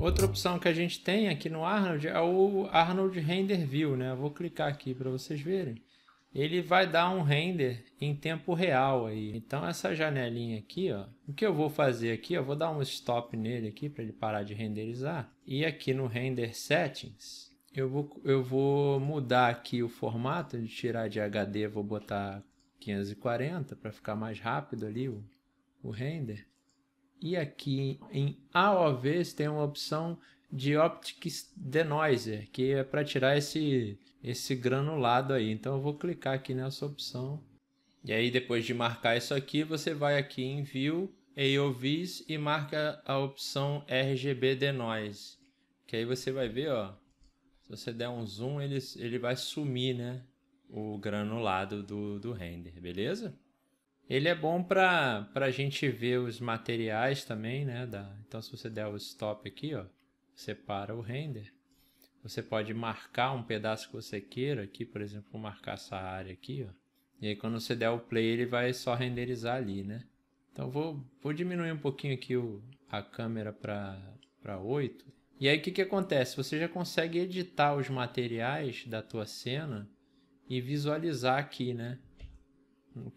Outra opção que a gente tem aqui no Arnold é o Arnold Render View, né? Eu vou clicar aqui para vocês verem. Ele vai dar um render em tempo real aí. Então essa janelinha aqui, ó, o que eu vou fazer aqui, eu vou dar um stop nele aqui para ele parar de renderizar. E aqui no Render Settings, eu vou, eu vou mudar aqui o formato de tirar de HD, vou botar 540 para ficar mais rápido ali o, o render. E aqui em AOVs tem uma opção de Optics Denoiser, que é para tirar esse, esse granulado aí. Então eu vou clicar aqui nessa opção. E aí depois de marcar isso aqui, você vai aqui em View, AOVs e marca a opção RGB Denoise. Que aí você vai ver, ó, se você der um zoom, ele, ele vai sumir, né? o granulado do, do render, beleza? Ele é bom para a gente ver os materiais também, né? Da, então, se você der o stop aqui, ó, separa o render. Você pode marcar um pedaço que você queira aqui, por exemplo, marcar essa área aqui, ó. E aí, quando você der o play, ele vai só renderizar ali, né? Então, vou, vou diminuir um pouquinho aqui o, a câmera para 8. E aí, o que, que acontece? Você já consegue editar os materiais da tua cena e visualizar aqui, né?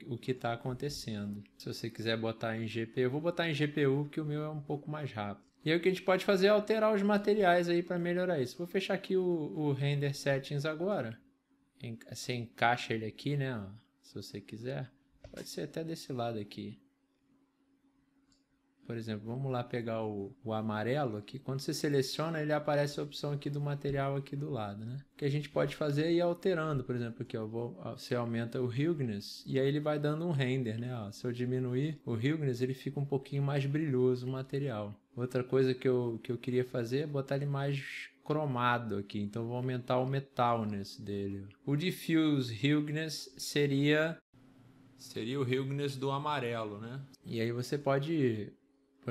O que está acontecendo. Se você quiser botar em GPU, eu vou botar em GPU porque o meu é um pouco mais rápido. E aí o que a gente pode fazer é alterar os materiais aí para melhorar isso. Vou fechar aqui o, o Render Settings agora. Você encaixa ele aqui, né? Se você quiser. Pode ser até desse lado aqui. Por exemplo, vamos lá pegar o, o amarelo aqui. Quando você seleciona, ele aparece a opção aqui do material aqui do lado, né? O que a gente pode fazer é ir alterando. Por exemplo, aqui ó, vou, você aumenta o hughness e aí ele vai dando um render, né? Ó, se eu diminuir o hughness ele fica um pouquinho mais brilhoso o material. Outra coisa que eu, que eu queria fazer é botar ele mais cromado aqui, então vou aumentar o metalness dele. O diffuse hughness seria seria o hughness do amarelo, né? E aí você pode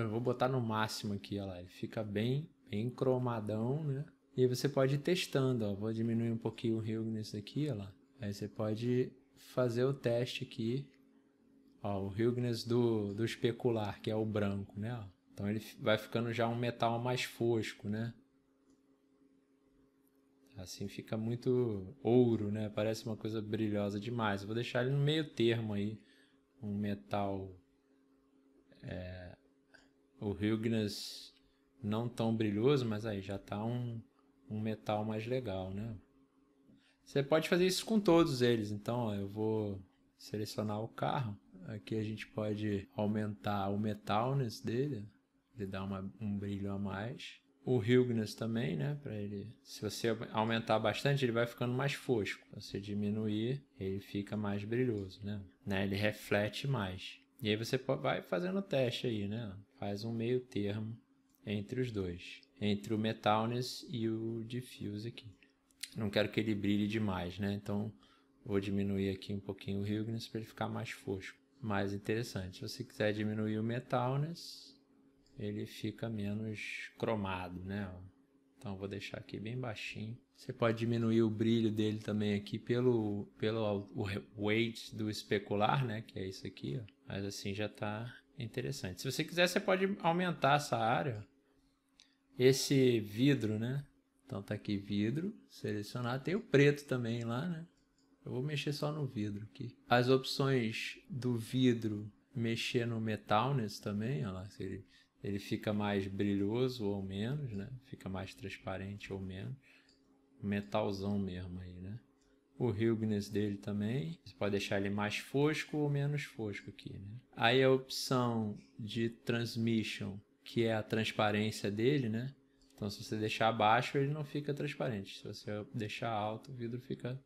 eu vou botar no máximo aqui, olha lá. Ele fica bem, bem cromadão, né? E aí você pode ir testando, ó. Vou diminuir um pouquinho o nesse aqui, olha lá. Aí você pode fazer o teste aqui. Ó, o Hugness do, do especular, que é o branco, né? Então ele vai ficando já um metal mais fosco, né? Assim fica muito ouro, né? Parece uma coisa brilhosa demais. Eu vou deixar ele no meio termo aí. Um metal... É o Hugnes não tão brilhoso, mas aí já tá um, um metal mais legal, né? Você pode fazer isso com todos eles, então eu vou selecionar o carro. Aqui a gente pode aumentar o metalness dele, ele dá uma, um brilho a mais. O Hugnes também, né, para ele, se você aumentar bastante, ele vai ficando mais fosco. Se você diminuir, ele fica mais brilhoso, né? né? Ele reflete mais. E aí você vai fazendo o teste aí, né? Faz um meio termo entre os dois. Entre o metalness e o diffuse aqui. Não quero que ele brilhe demais, né? Então vou diminuir aqui um pouquinho o Hugness para ele ficar mais fosco. Mais interessante. Se você quiser diminuir o metalness, ele fica menos cromado, né? Então vou deixar aqui bem baixinho. Você pode diminuir o brilho dele também aqui pelo, pelo o weight do especular, né? Que é isso aqui, ó mas assim já está interessante. Se você quiser, você pode aumentar essa área. Esse vidro, né? Então tá aqui vidro selecionado. Tem o preto também lá, né? Eu vou mexer só no vidro aqui. As opções do vidro, mexer no metal nesse também, olha lá, se ele, ele fica mais brilhoso ou menos, né? Fica mais transparente ou menos. Metalzão mesmo aí, né? o Hugness dele também. Você pode deixar ele mais fosco ou menos fosco aqui. Né? Aí a opção de transmission, que é a transparência dele, né? Então se você deixar baixo, ele não fica transparente. Se você deixar alto, o vidro fica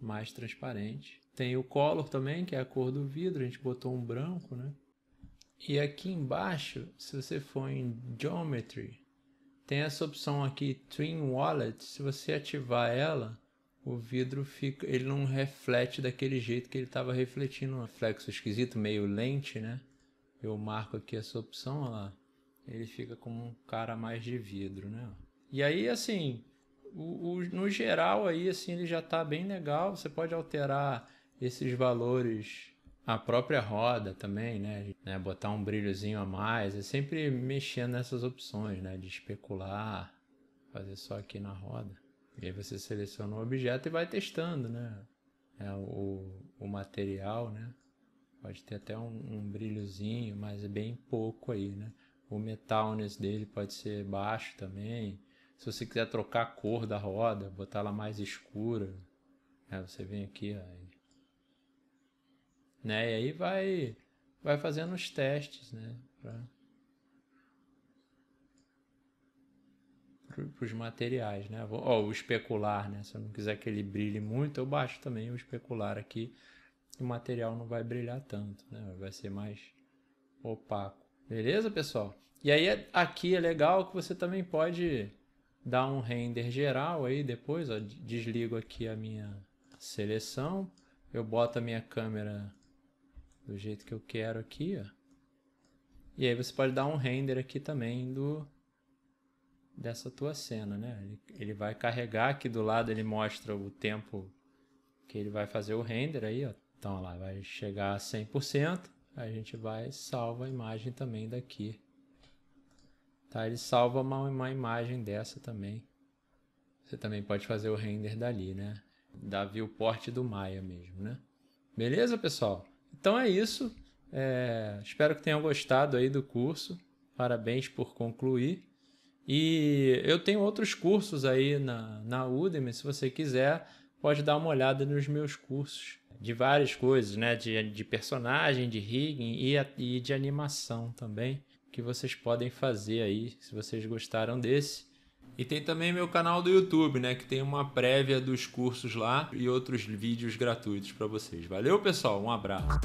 mais transparente. Tem o color também, que é a cor do vidro. A gente botou um branco, né? E aqui embaixo, se você for em Geometry, tem essa opção aqui, Trim Wallet. Se você ativar ela, o vidro fica, ele não reflete daquele jeito que ele estava refletindo, um reflexo esquisito, meio lente, né? Eu marco aqui essa opção, lá. Ele fica como um cara mais de vidro, né? E aí, assim, o, o, no geral aí, assim, ele já está bem legal. Você pode alterar esses valores, a própria roda também, né? né? Botar um brilhozinho a mais. É sempre mexendo nessas opções, né? De especular, fazer só aqui na roda. E aí você seleciona o objeto e vai testando, né? É, o, o material, né? Pode ter até um, um, brilhozinho, mas é bem pouco aí, né? O metalness dele pode ser baixo também. Se você quiser trocar a cor da roda, botar ela mais escura, né? você vem aqui, né? E aí vai, vai fazendo os testes, né? Pra para os materiais, né? o especular, né? Se eu não quiser que ele brilhe muito, eu baixo também o especular aqui. O material não vai brilhar tanto, né? Vai ser mais opaco. Beleza, pessoal? E aí aqui é legal que você também pode dar um render geral aí depois. Ó, desligo aqui a minha seleção. Eu boto a minha câmera do jeito que eu quero aqui, ó. E aí você pode dar um render aqui também do, dessa tua cena, né? Ele, ele vai carregar aqui do lado, ele mostra o tempo que ele vai fazer o render aí, ó. Então, ó lá, vai chegar a 100%. A gente vai salva a imagem também daqui. Tá? Ele salva uma, uma imagem dessa também. Você também pode fazer o render dali, né? Da viewport do Maya mesmo, né? Beleza, pessoal? Então é isso. É... Espero que tenham gostado aí do curso. Parabéns por concluir. E eu tenho outros cursos aí na, na Udemy, se você quiser, pode dar uma olhada nos meus cursos de várias coisas, né? De, de personagem, de rigging e, e de animação também, que vocês podem fazer aí, se vocês gostaram desse. E tem também meu canal do YouTube, né? Que tem uma prévia dos cursos lá e outros vídeos gratuitos para vocês. Valeu, pessoal. Um abraço.